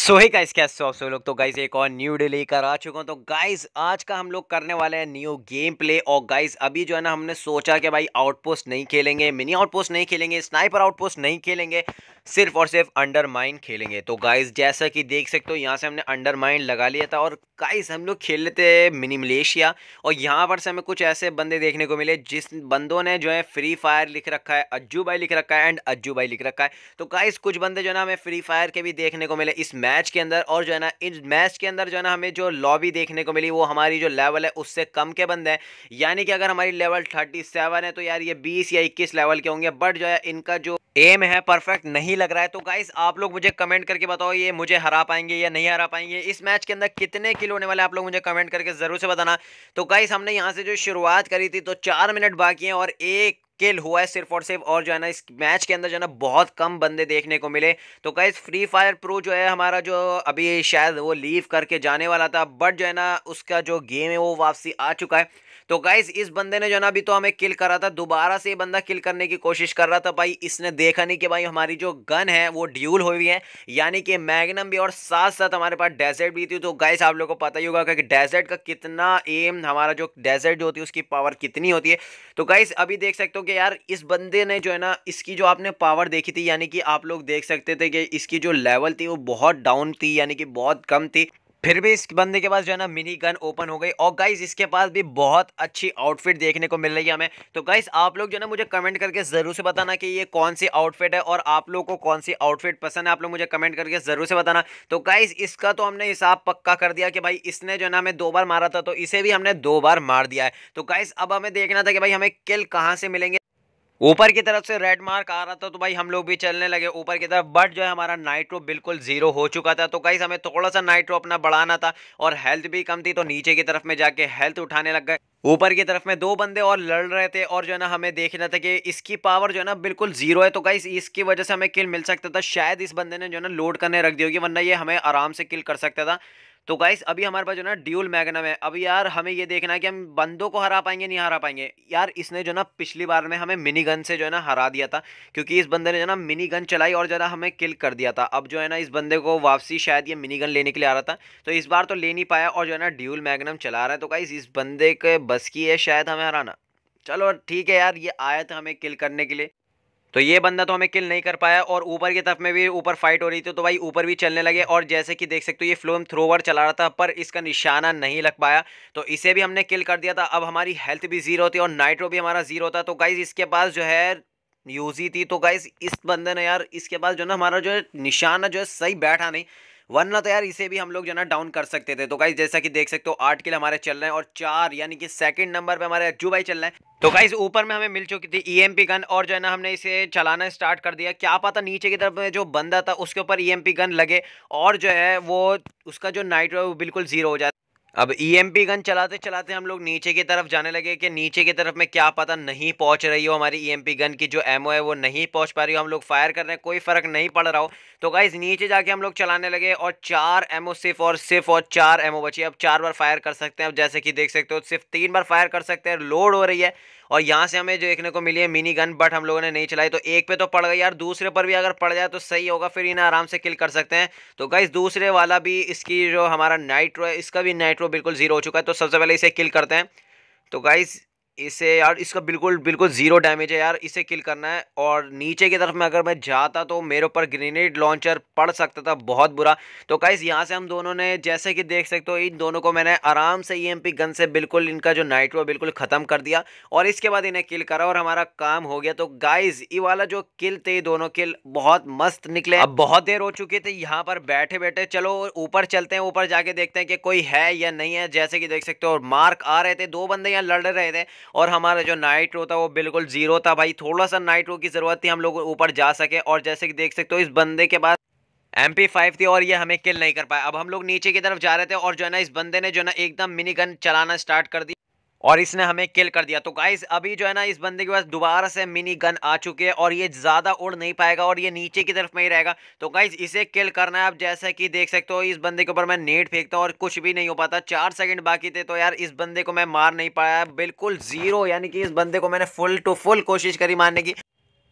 सो ही guys कैसे हो आप सब लोग तो गाइस एक और न्यू डे लेकर आ चुका हूँ तो गाइस आज का हम लोग करने वाले हैं न्यू गेम प्ले और गाइस अभी जो है ना हमने सोचा कि भाई आउटपोस्ट नहीं खेलेंगे मिनी आउटपोस्ट नहीं खेलेंगे स्नाइपर आउटपोस्ट नहीं खेलेंगे सिर्फ और सिर्फ अंडर खेलेंगे तो गाइस जैसा कि देख सकते हो यहाँ से हमने अंडर लगा लिया था और गाइस हम लोग खेल लेते हैं मिनी मलेशिया और यहाँ पर से हमें कुछ ऐसे बंदे देखने को मिले जिस बंदों ने जो है फ्री फायर लिख रखा है अज्जू भाई लिख रखा है एंड अज्जू भाई लिख रखा है तो गाइस कुछ बंदे जो है ना हमें फ्री फायर के भी देखने को मिले इस मैच के अंदर और जो है ना इस मैच के अंदर जो है ना हमें जो लॉबी देखने को मिली वो हमारी जो लेवल है उससे कम के बंदे हैं यानी कि अगर हमारी लेवल थर्टी सेवन है तो यार ये बीस या इक्कीस लेवल के होंगे बट जो है इनका जो एम है परफेक्ट नहीं लग रहा है तो गाइस आप लोग मुझे कमेंट करके बताओ ये मुझे हरा पाएंगे या नहीं हरा पाएंगे इस मैच के अंदर कितने किल होने वाले आप लोग मुझे कमेंट करके ज़रूर से बताना तो गाइस हमने यहाँ से जो शुरुआत करी थी तो चार मिनट बाकी है और एक किल हुआ है सिर्फ और सिर्फ और जो है ना इस मैच के अंदर जो है ना बहुत कम बंदे देखने को मिले तो गाइस फ्री फायर प्रो जो है हमारा जो अभी शायद वो लीव करके जाने वाला था बट जो है ना उसका जो गेम है वो वापसी आ चुका है तो गाइज इस बंदे ने जो ना अभी तो हमें किल करा था दोबारा से ये बंदा किल करने की कोशिश कर रहा था भाई इसने देखा नहीं कि भाई हमारी जो गन है वो ड्यूल हुई है यानी कि मैगनम भी और साथ साथ हमारे पास डेजर्ट भी थी तो गाइस आप लोग को पता ही होगा कि डेजर्ट का कितना एम हमारा जो डेजर्ट जो होती है उसकी पावर कितनी होती है तो गाइस अभी देख सकते हो कि यार इस बंदे ने जो है ना इसकी जो आपने पावर देखी थी यानी कि आप लोग देख सकते थे कि इसकी जो लेवल थी वो बहुत डाउन थी यानी कि बहुत कम थी फिर भी इस बंदे के पास जो है ना मिनी गन ओपन हो गई और गाइज इसके पास भी बहुत अच्छी आउटफिट देखने को मिल रही है हमें तो गाइज आप लोग जो है ना मुझे कमेंट करके ज़रूर से बताना कि ये कौन सी आउटफिट है और आप लोगों को कौन सी आउटफिट पसंद है आप लोग मुझे कमेंट करके ज़रूर से बताना तो गाइज इसका तो हमने हिसाब पक्का कर दिया कि भाई इसने जो है ना हमें दो बार मारा था तो इसे भी हमने दो बार मार दिया है तो गाइज अब हमें देखना था कि भाई हमें किल कहाँ से मिलेंगे ऊपर की तरफ से रेड मार्क आ रहा था तो भाई हम लोग भी चलने लगे ऊपर की तरफ बट जो है हमारा नाइट्रो बिल्कुल जीरो हो चुका था तो कई हमें थोड़ा सा नाइट्रो अपना बढ़ाना था और हेल्थ भी कम थी तो नीचे की तरफ में जाके हेल्थ उठाने लग गए ऊपर की तरफ में दो बंदे और लड़ रहे थे और जो है ना हमें देखना था कि इसकी पावर जो है ना बिल्कुल जीरो है तो गाइस इसकी वजह से हमें किल मिल सकता था शायद इस बंदे ने जो है ना लोड करने रख दी होगी वरना ये हमें आराम से किल कर सकता था तो गाइस अभी हमारे पास जो ना ड्यूल मैगनम है अब यार हमें ये देखना है कि हम बंदों को हरा पाएंगे नहीं हरा पाएंगे यार इसने जो ना पिछली बार में हमें मिनी गन से जो है ना हरा दिया था क्योंकि इस बंदे ने जो ना मिनी गन चलाई और जो ना हमें किल कर दिया था अब जो है ना इस बंदे को वापसी शायद ये मिनी गन लेने के लिए आ रहा था तो इस बार तो ले नहीं पाया और जो है ना ड्यूल मैगनम चला रहा है तो गाइस इस बंदे के बस की है शायद हमें हराना चलो ठीक है यार ये आया था हमें किल करने के लिए तो ये बंदा तो हमें किल नहीं कर पाया और ऊपर की तरफ में भी ऊपर फाइट हो रही थी तो भाई ऊपर भी चलने लगे और जैसे कि देख सकते हो ये फ्लोम थ्रोवर चला रहा था पर इसका निशाना नहीं लग पाया तो इसे भी हमने किल कर दिया था अब हमारी हेल्थ भी जीरो होती और नाइट्रो भी हमारा जीरो था तो गाइज इसके पास जो है यूजी थी तो गाइज इस बंदे ने यार इसके पास जो ना हमारा जो है निशाना जो है सही बैठा नहीं वरना तो यार इसे भी हम लोग जो ना डाउन कर सकते थे तो गाइज जैसा कि देख सकते हो आठ किल हमारे चल रहे हैं और चार यानी कि सेकंड नंबर पे हमारे अज्जू भाई चल रहे हैं तो गाइज ऊपर में हमें मिल चुकी थी ईएमपी e गन और जो है ना हमने इसे चलाना स्टार्ट कर दिया क्या पता नीचे की तरफ में जो बंदा था उसके ऊपर ई e गन लगे और जो है वो उसका जो नाइट वो बिल्कुल जीरो हो जाता अब ई e गन चलाते चलाते हम लोग नीचे की तरफ जाने लगे कि नीचे की तरफ में क्या पता नहीं पहुंच रही हो हमारी ई e गन की जो एमओ है वो नहीं पहुंच पा रही हो हम लोग फायर कर रहे हैं कोई फ़र्क नहीं पड़ रहा हो तो गाइज नीचे जाके हम लोग चलाने लगे और चार एमओ सिर्फ और सिर्फ और चार एमओ बची अब चार बार फायर कर सकते हैं अब जैसे कि देख सकते हो सिर्फ तीन बार फायर कर सकते हैं लोड हो रही है और यहाँ से हमें जो देखने को मिली है मिनी गन बट हम लोगों ने नहीं चलाई तो एक पे तो पड़ गई यार दूसरे पर भी अगर पड़ जाए तो सही होगा फिर इन्हें आराम से किल कर सकते हैं तो गाइज़ दूसरे वाला भी इसकी जो हमारा नाइट्रो है इसका भी नाइट्रो बिल्कुल जीरो हो चुका है तो सबसे पहले इसे किल करते हैं तो गाइज़ इसे यार इसका बिल्कुल बिल्कुल ज़ीरो डैमेज है यार इसे किल करना है और नीचे की तरफ में अगर मैं जाता तो मेरे ऊपर ग्रेनेड लॉन्चर पड़ सकता था बहुत बुरा तो गाइस यहाँ से हम दोनों ने जैसे कि देख सकते हो इन दोनों को मैंने आराम से ई e गन से बिल्कुल इनका जो नाइट वो बिल्कुल ख़त्म कर दिया और इसके बाद इन्हें किल करा और हमारा काम हो गया तो गाइज ये वाला जो किल थे दोनों किल बहुत मस्त निकले अब बहुत देर हो चुकी थी यहाँ पर बैठे बैठे चलो ऊपर चलते हैं ऊपर जाके देखते हैं कि कोई है या नहीं है जैसे कि देख सकते हो और मार्क आ रहे थे दो बंदे यहाँ लड़ रहे थे और हमारा जो नाइट्रो था वो बिल्कुल ज़ीरो था भाई थोड़ा सा नाइट्रो की ज़रूरत थी हम लोग ऊपर जा सके और जैसे कि देख सकते हो इस बंदे के बाद एम पी फाइव थी और ये हमें किल नहीं कर पाया अब हम लोग नीचे की तरफ जा रहे थे और जो है ना इस बंदे ने जो है ना एकदम मिनी गन चलाना स्टार्ट कर दिया और इसने हमें किल कर दिया तो गाइस अभी जो है ना इस बंदे के पास दोबारा से मिनी गन आ चुकी है और ये ज़्यादा उड़ नहीं पाएगा और ये नीचे की तरफ में ही रहेगा तो गाइस इसे किल करना है आप जैसा कि देख सकते हो इस बंदे के ऊपर मैं नेट फेंकता हूँ और कुछ भी नहीं हो पाता चार सेकंड बाकी थे तो यार इस बंदे को मैं मार नहीं पाया बिल्कुल ज़ीरो यानी कि इस बंदे को मैंने फुल टू फुल कोशिश करी मारने की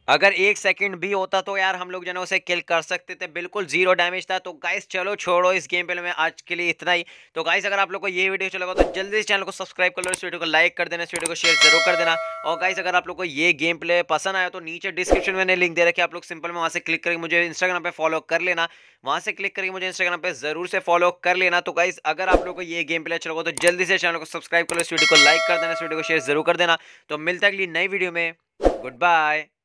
अगर एक सेकंड भी होता तो यार हम लोग जो है उसे किल कर सकते थे बिल्कुल जीरो डैमेज था तो गाइस चलो छोड़ो इस गेम प्ले में आज के लिए इतना ही तो गाइस अगर आप लोग को ये वीडियो अच्छा लगा तो जल्दी इस चैनल को सब्सक्राइब कर लो इस वीडियो को लाइक कर देना इस वीडियो को शेयर जरूर कर देना और गाइस अगर आप लोग को ये गेम प्ले पसंद आया तो नीचे डिस्क्रिप्शन में लिंक दे रखे आप लोग सिंपल में वहाँ से क्लिक करके मुझे इंस्टाग्राम पर फॉलो कर लेना वहाँ से क्लिक करके मुझे इंस्टाग्राम पर जरूर से फॉलो कर लेना तो गाइस अगर आप लोग को ये गेम प्ले अच्छा लगा तो जल्दी से चैनल को सब्सक्राइब कर लो इस वीडियो को लाइक कर देना इस वीडियो को शेयर जरूर कर देना तो मिलता अगली नई वीडियो में गुड बाय